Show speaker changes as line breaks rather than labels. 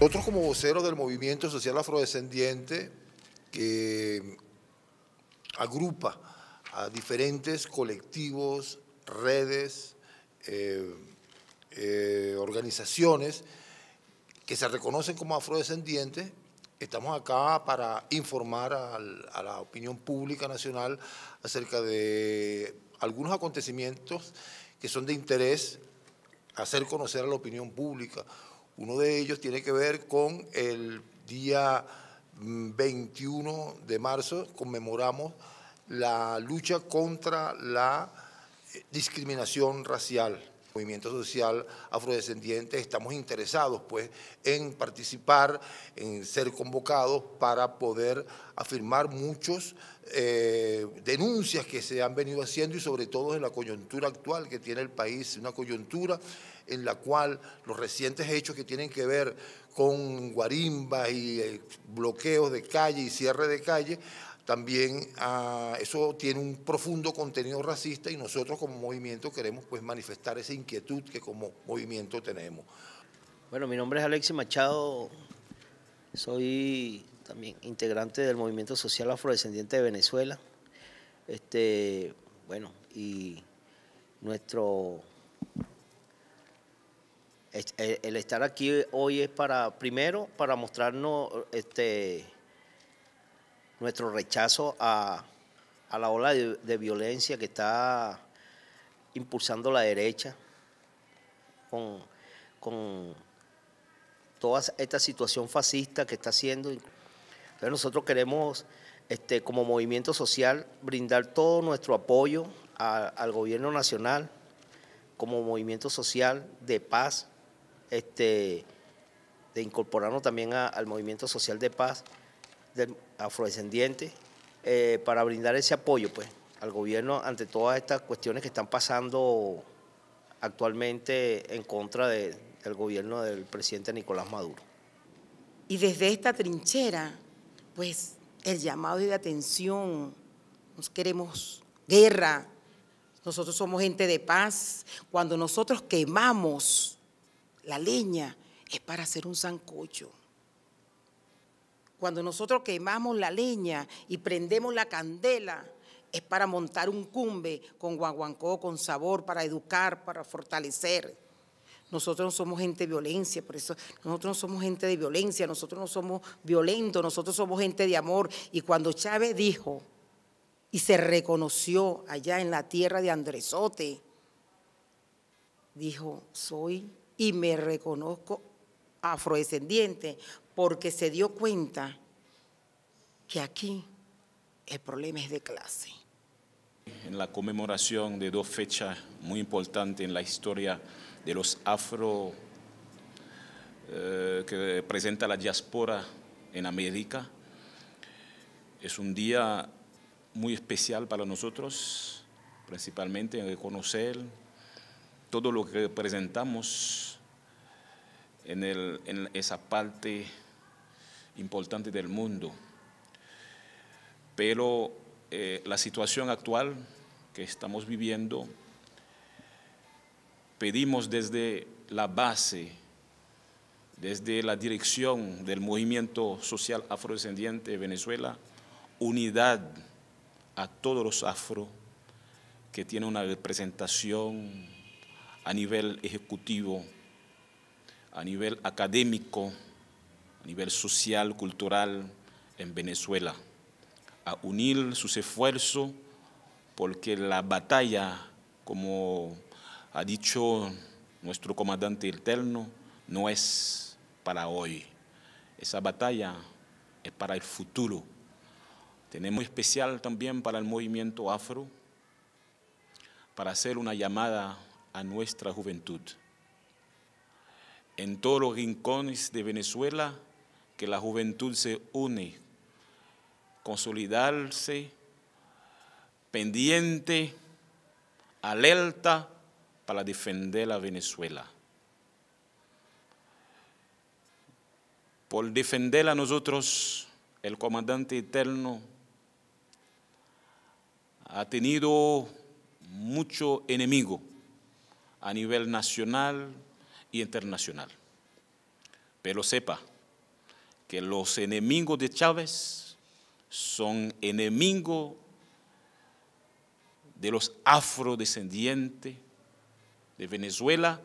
Nosotros como voceros del movimiento social afrodescendiente que agrupa a diferentes colectivos, redes, eh, eh, organizaciones que se reconocen como afrodescendientes, estamos acá para informar a la opinión pública nacional acerca de algunos acontecimientos que son de interés hacer conocer a la opinión pública uno de ellos tiene que ver con el día 21 mm, de marzo, conmemoramos la lucha contra la eh, discriminación racial. Movimiento social afrodescendiente, estamos interesados pues en participar, en ser convocados para poder afirmar muchos eh, denuncias que se han venido haciendo y sobre todo en la coyuntura actual que tiene el país, una coyuntura en la cual los recientes hechos que tienen que ver con guarimbas y eh, bloqueos de calle y cierre de calle, también ah, eso tiene un profundo contenido racista y nosotros como movimiento queremos pues manifestar esa inquietud que como movimiento tenemos. Bueno, mi nombre es Alexis Machado, soy
también integrante del Movimiento Social Afrodescendiente de Venezuela. Este, bueno, y nuestro el estar aquí hoy es para, primero, para mostrarnos este, nuestro rechazo a, a la ola de, violencia que está impulsando la derecha con, con toda esta situación fascista que está haciendo. Entonces nosotros queremos, este, como movimiento social, brindar todo nuestro apoyo al gobierno nacional, como movimiento social de paz, este, de incorporarnos también al movimiento social de paz afrodescendiente, eh, para brindar ese apoyo pues, al gobierno ante todas estas cuestiones que están pasando actualmente en contra del gobierno del presidente Nicolás Maduro.
Y desde esta trinchera pues el llamado de atención, nos queremos guerra, nosotros somos gente de paz. Cuando nosotros quemamos la leña es para hacer un zancocho. Cuando nosotros quemamos la leña y prendemos la candela es para montar un cumbe con guaguancó, con sabor, para educar, para fortalecer. Nosotros no somos gente de violencia, por eso nosotros no somos gente de violencia, nosotros no somos violentos, nosotros somos gente de amor. Y cuando Chávez dijo y se reconoció allá en la tierra de Andresote, dijo, soy y me reconozco afrodescendiente, porque se dio cuenta que aquí el problema es de clase
en la conmemoración de dos fechas muy importantes en la historia de los afro eh, que presenta la diáspora en América. Es un día muy especial para nosotros, principalmente en reconocer todo lo que presentamos en, esa parte importante del mundo. Pero eh, la situación actual que estamos viviendo, pedimos desde la base, desde la dirección del movimiento social afrodescendiente de Venezuela, unidad a todos los afro que tienen una representación a nivel ejecutivo, a nivel académico, a nivel social, cultural en Venezuela, a unir sus esfuerzos porque la batalla, como ha dicho nuestro comandante eterno, no es para hoy. Esa batalla es para el futuro. Tenemos especial también para el movimiento afro, para hacer una llamada a nuestra juventud. En todos los rincones de Venezuela, que la juventud se une, consolidarse, pendiente, alerta para defender a Venezuela. Por defender a nosotros, el comandante eterno ha tenido mucho enemigo a nivel nacional y internacional. Pero sepa que los enemigos de Chávez son enemigos de los afrodescendientes de Venezuela